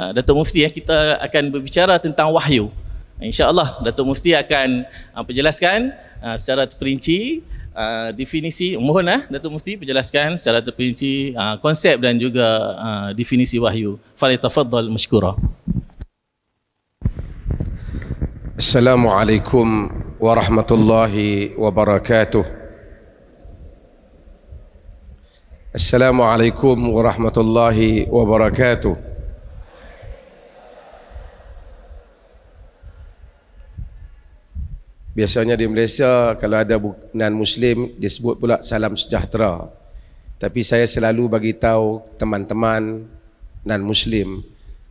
Ah, Dato' Mufti eh, kita akan berbicara tentang wahyu. Ah, InsyaAllah Dato' Mufti akan uh, ah, perjelaskan secara terperinci definisi, mohon uh, eh, Dato' Mufti perjelaskan secara terperinci konsep dan juga definisi wahyu. Falitafadhal mashkura. Assalamualaikum warahmatullahi wabarakatuh. Assalamualaikum warahmatullahi wabarakatuh. Biasanya di Malaysia kalau ada bukan muslim disebut pula salam sejahtera. Tapi saya selalu bagi tahu teman-teman non muslim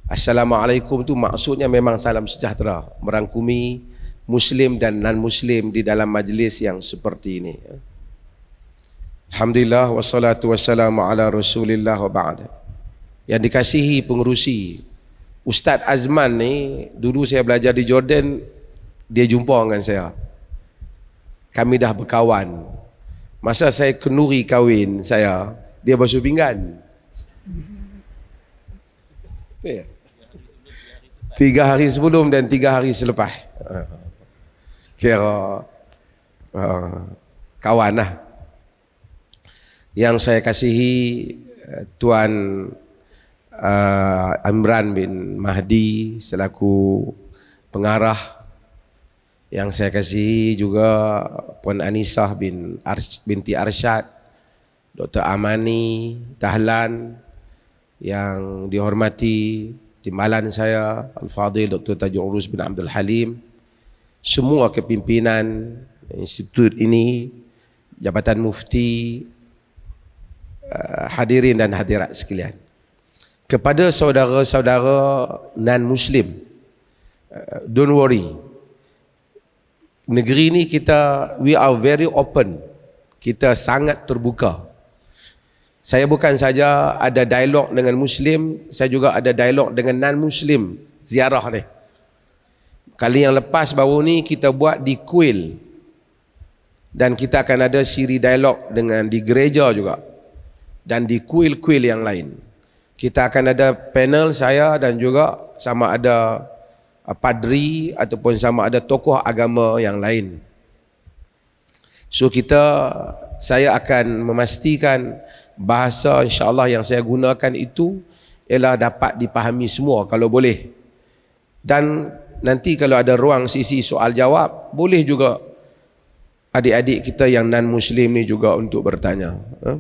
assalamualaikum tu maksudnya memang salam sejahtera merangkumi muslim dan non muslim di dalam majlis yang seperti ini. Alhamdulillah wassalatu wassalamu ala Rasulillah wa ba'd. Yang dikasihi pengerusi Ustaz Azman ni dulu saya belajar di Jordan dia jumpa dengan saya. Kami dah berkawan. Masa saya kenduri kahwin saya, dia basuh pinggan. Ya? Tiga hari sebelum dan tiga hari selepas. Kira uh, kawan lah. Yang saya kasihi uh, Tuan Amran uh, bin Mahdi selaku pengarah yang saya kasihi juga Puan Anisah bin Arsh, binti Arsyad, Dr. Amani Dahlan yang dihormati timbalan saya Al-Fadil Dr. Tajuk Urus bin Abdul Halim semua kepimpinan institut ini Jabatan Mufti eh, hadirin dan hadirat sekalian kepada saudara-saudara non-Muslim eh, don't worry negeri ni kita we are very open. Kita sangat terbuka. Saya bukan saja ada dialog dengan muslim, saya juga ada dialog dengan non muslim ziarah ni. Kali yang lepas baru ni kita buat di kuil. Dan kita akan ada siri dialog dengan di gereja juga. Dan di kuil-kuil yang lain. Kita akan ada panel saya dan juga sama ada Ah, padri ataupun sama ada tokoh agama yang lain. So kita saya akan memastikan bahasa insya-Allah yang saya gunakan itu ialah dapat dipahami semua kalau boleh. Dan nanti kalau ada ruang sisi soal jawab boleh juga adik-adik kita yang non muslim ni juga untuk bertanya. Ha?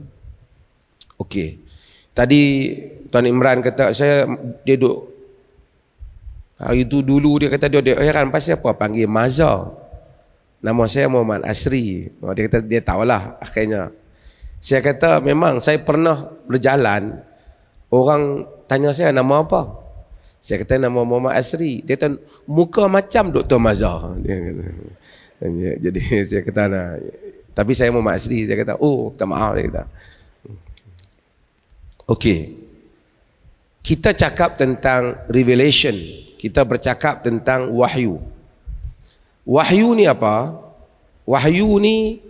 Okey. Tadi Tuan Imran kata saya dia duduk Hari itu dulu dia kata dia, dia heran eh, pasal apa? Panggil Mazhar. Nama saya Muhammad Asri. Oh, dia kata dia tahulah akhirnya. Saya kata memang saya pernah berjalan. Orang tanya saya nama apa? Saya kata nama Muhammad Asri. Dia kata muka macam Dr. Mazhar. Dia kata. Jadi saya kata nah. Tapi saya Muhammad Asri. Saya kata oh tak maaf. Dia kata. Okey. Kita cakap tentang Revelation kita bercakap tentang wahyu. Wahyu ni apa? Wahyu ni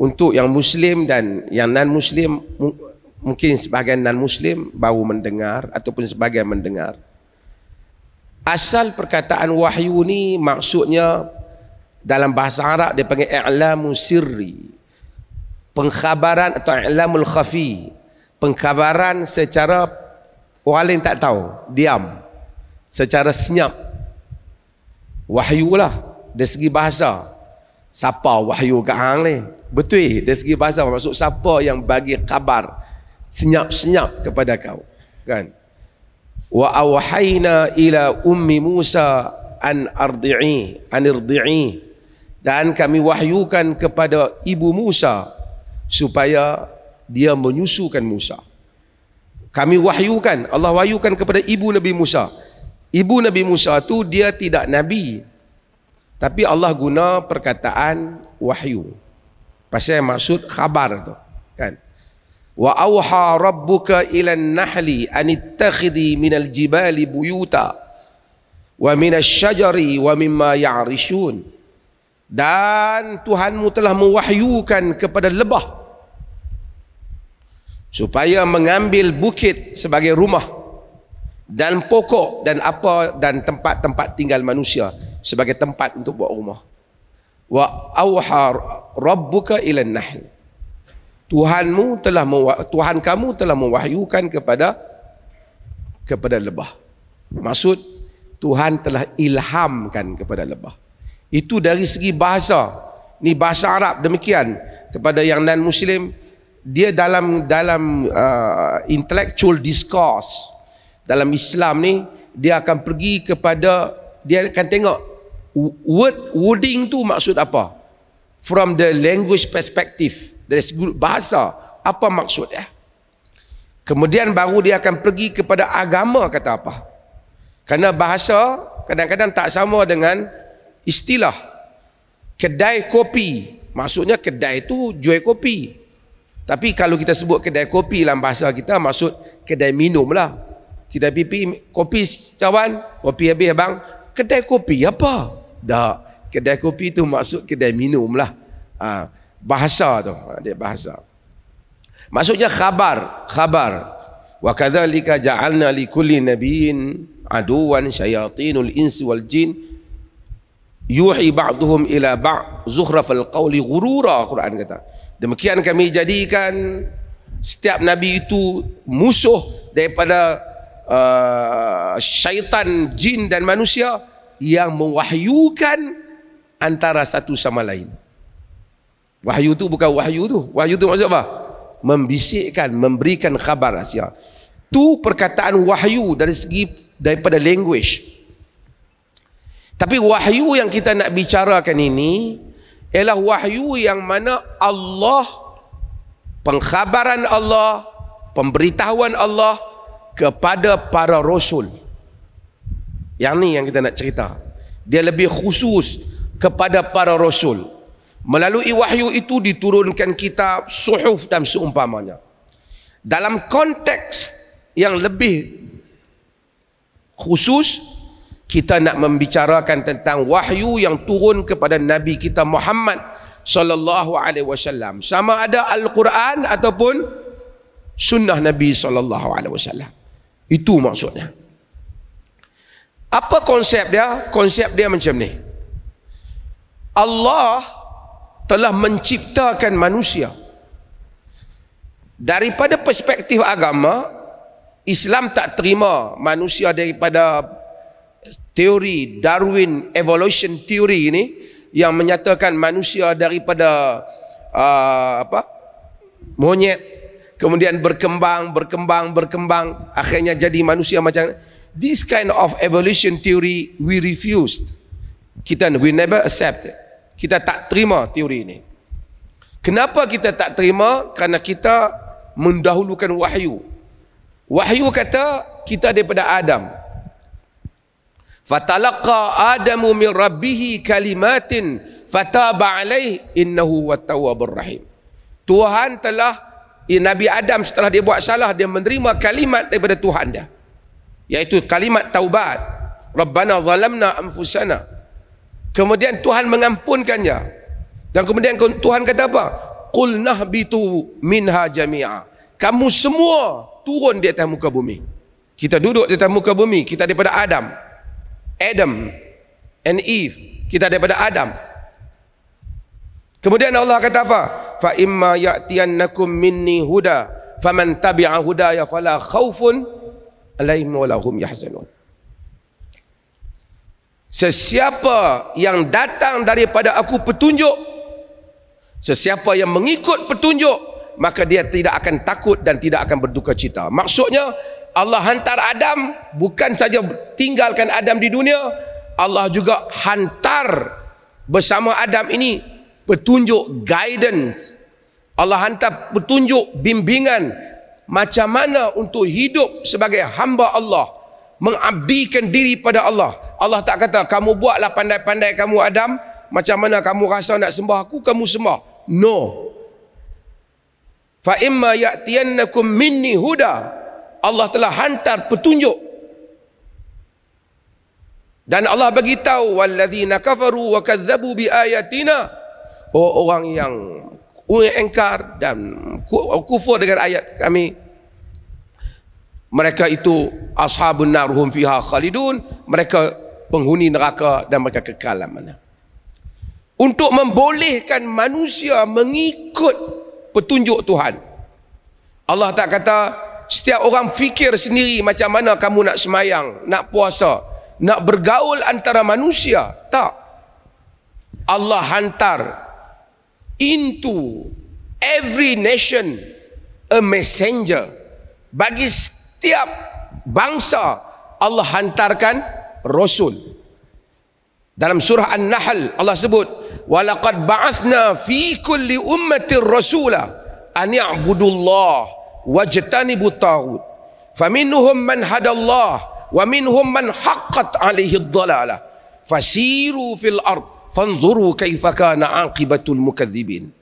untuk yang muslim dan yang non muslim mungkin sebahagian non muslim baru mendengar ataupun sebahagian mendengar. Asal perkataan wahyu ni maksudnya dalam bahasa Arab dia panggil i'lamu sirri. Pengkhabaran atau i'lamul khafi. Pengkhabaran secara orang lain tak tahu, diam secara senyap wahyu lah dari segi bahasa siapa wahyu ke hang ni betul dari segi bahasa maksud siapa yang bagi khabar senyap-senyap kepada kau kan wa awhayna ila ummi musa an ardi'i an ardi'i dan kami wahyukan kepada ibu Musa supaya dia menyusukan Musa kami wahyukan Allah wahyukan kepada ibu Nabi Musa Ibu Nabi Musa tu dia tidak nabi. Tapi Allah guna perkataan wahyu. Pasal maksud khabar tu, kan? Wa auha rabbuka ila an-nahli an ittakhidhi min al-jibali buyuta wa min asy-syajari wa mimma ya'rishun. Dan Tuhanmu telah mewahyukan kepada lebah supaya mengambil bukit sebagai rumah dan pokok dan apa dan tempat-tempat tinggal manusia sebagai tempat untuk buat rumah. Wa auha rabbuka ila nahl. Tuhanmu telah Tuhan kamu telah mewahyukan kepada kepada lebah. Maksud Tuhan telah ilhamkan kepada lebah. Itu dari segi bahasa. Ni bahasa Arab demikian kepada yang non muslim dia dalam dalam uh, intellectual discourse dalam Islam ni dia akan pergi kepada dia akan tengok word wording tu maksud apa from the language perspective dari segi bahasa apa maksud dia kemudian baru dia akan pergi kepada agama kata apa kerana bahasa kadang-kadang tak sama dengan istilah kedai kopi maksudnya kedai tu jual kopi tapi kalau kita sebut kedai kopi dalam bahasa kita maksud kedai minum lah tidak pipi kopi cawan kopi habis bang kedai kopi apa dak kedai kopi tu maksud kedai minum lah ha, bahasa tu ada ha, bahasa maksudnya khabar khabar wa kadzalika ja'alna likulli nabiin aduan syayatinul insi wal jin yuhi ba'duhum ila ba' al qawli ghurura Quran kata demikian kami jadikan setiap nabi itu musuh daripada Uh, syaitan jin dan manusia yang mewahyukan antara satu sama lain. Wahyu tu bukan wahyu tu. Wahyu tu maksud apa? Membisikkan, memberikan khabar rahsia. Tu perkataan wahyu dari segi daripada language. Tapi wahyu yang kita nak bicarakan ini ialah wahyu yang mana Allah pengkhabaran Allah, pemberitahuan Allah kepada para rasul yang ni yang kita nak cerita dia lebih khusus kepada para rasul melalui wahyu itu diturunkan kitab suhuf dan seumpamanya dalam konteks yang lebih khusus kita nak membicarakan tentang wahyu yang turun kepada nabi kita Muhammad sallallahu alaihi wasallam sama ada al-Quran ataupun sunnah nabi sallallahu alaihi wasallam itu maksudnya. Apa konsep dia? Konsep dia macam ni. Allah telah menciptakan manusia. Daripada perspektif agama, Islam tak terima manusia daripada teori Darwin evolution theory ini yang menyatakan manusia daripada uh, apa? monyet kemudian berkembang, berkembang, berkembang, akhirnya jadi manusia macam this kind of evolution theory we refused. Kita we never accept. Kita tak terima teori ini. Kenapa kita tak terima? Karena kita mendahulukan wahyu. Wahyu kata kita daripada Adam. Fatalaqa Adamu min rabbih kalimatin fataba alaihi innahu wat rahim. Tuhan telah Nabi Adam setelah dia buat salah dia menerima kalimat daripada Tuhan dia yaitu kalimat taubat Rabbana zalamna anfusana kemudian Tuhan mengampunkannya dan kemudian Tuhan kata apa qul nahbitu minha jami'a kamu semua turun di atas muka bumi kita duduk di atas muka bumi kita daripada Adam Adam and Eve kita daripada Adam Kemudian Allah kata apa? Fa imma ya'tiyannakum minni huda faman tabi'a hudaya fala khaufun 'alaihim wa lahum yahzanun. Sesiapa yang datang daripada aku petunjuk sesiapa yang mengikut petunjuk maka dia tidak akan takut dan tidak akan berduka cita. Maksudnya Allah hantar Adam bukan saja tinggalkan Adam di dunia Allah juga hantar bersama Adam ini petunjuk guidance Allah hantar petunjuk bimbingan macam mana untuk hidup sebagai hamba Allah mengabdikan diri pada Allah Allah tak kata kamu buatlah pandai-pandai kamu Adam macam mana kamu rasa nak sembah aku kamu sembah no fa imma ya'tiyannakum minni huda Allah telah hantar petunjuk dan Allah bagi tahu wallazina kafaru wa kadzabu bi ayatina Oh, orang yang engkar dan kufur dengan ayat kami mereka itu ashabun narhum fiha khalidun mereka penghuni neraka dan mereka kekal dalam mana untuk membolehkan manusia mengikut petunjuk Tuhan Allah tak kata setiap orang fikir sendiri macam mana kamu nak semayang nak puasa nak bergaul antara manusia tak Allah hantar into every nation a messenger bagi setiap bangsa Allah hantarkan rasul dalam surah an-nahl Allah sebut walaqad ba'athna fi kulli ummati rasula an ya'budullah wajtanibu tagut faminhum man hadallah wa minhum man haqqat alaihi ad-dalalah fasiru fil ard fanzuru kaifa kana aqibatul mukadzibin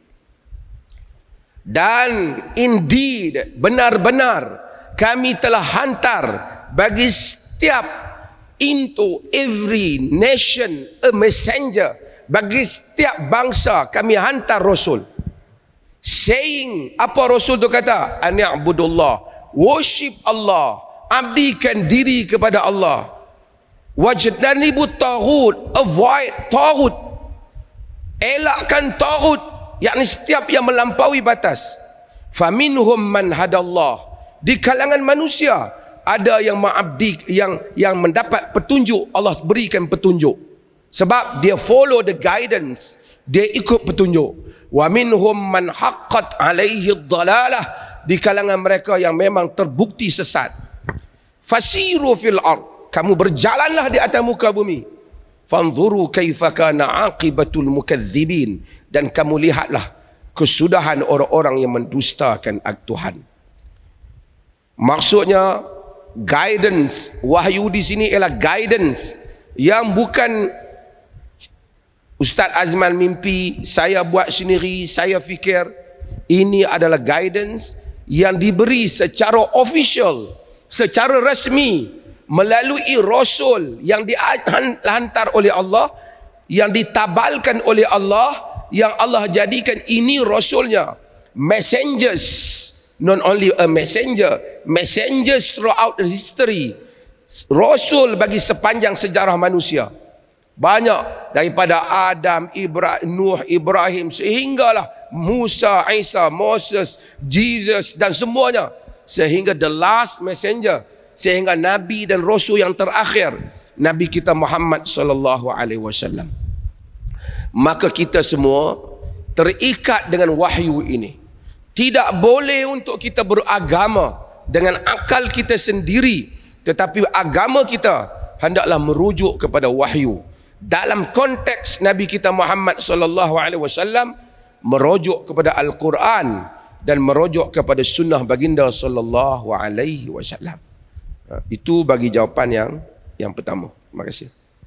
dan indeed benar-benar kami telah hantar bagi setiap into every nation a messenger bagi setiap bangsa kami hantar rasul saying apa rasul tu kata ani'budullah worship Allah abdikan diri kepada Allah wajdanibut tagut avoid tagut elakkan tarut yakni setiap yang melampaui batas faminhum man hadallah di kalangan manusia ada yang ma'abdi yang yang mendapat petunjuk Allah berikan petunjuk sebab dia follow the guidance dia ikut petunjuk wa minhum man haqqat alaihi dhalalah di kalangan mereka yang memang terbukti sesat fasiru fil ard kamu berjalanlah di atas muka bumi fanzuru kaifa kana aqibatul mukadzibin dan kamu lihatlah kesudahan orang-orang yang mendustakan ak Tuhan maksudnya guidance wahyu di sini ialah guidance yang bukan Ustaz Azman mimpi saya buat sendiri saya fikir ini adalah guidance yang diberi secara official secara resmi melalui rasul yang dihantar oleh Allah yang ditabalkan oleh Allah yang Allah jadikan ini rasulnya messengers not only a messenger messengers throughout the history rasul bagi sepanjang sejarah manusia banyak daripada Adam, Ibrahim, Nuh, Ibrahim sehinggalah Musa, Isa, Moses, Jesus dan semuanya sehingga the last messenger sehingga nabi dan rasul yang terakhir nabi kita Muhammad sallallahu alaihi wasallam maka kita semua terikat dengan wahyu ini tidak boleh untuk kita beragama dengan akal kita sendiri tetapi agama kita hendaklah merujuk kepada wahyu dalam konteks nabi kita Muhammad sallallahu alaihi wasallam merujuk kepada al-Quran dan merujuk kepada sunnah baginda sallallahu alaihi wasallam itu bagi jawapan yang yang pertama. Terima kasih.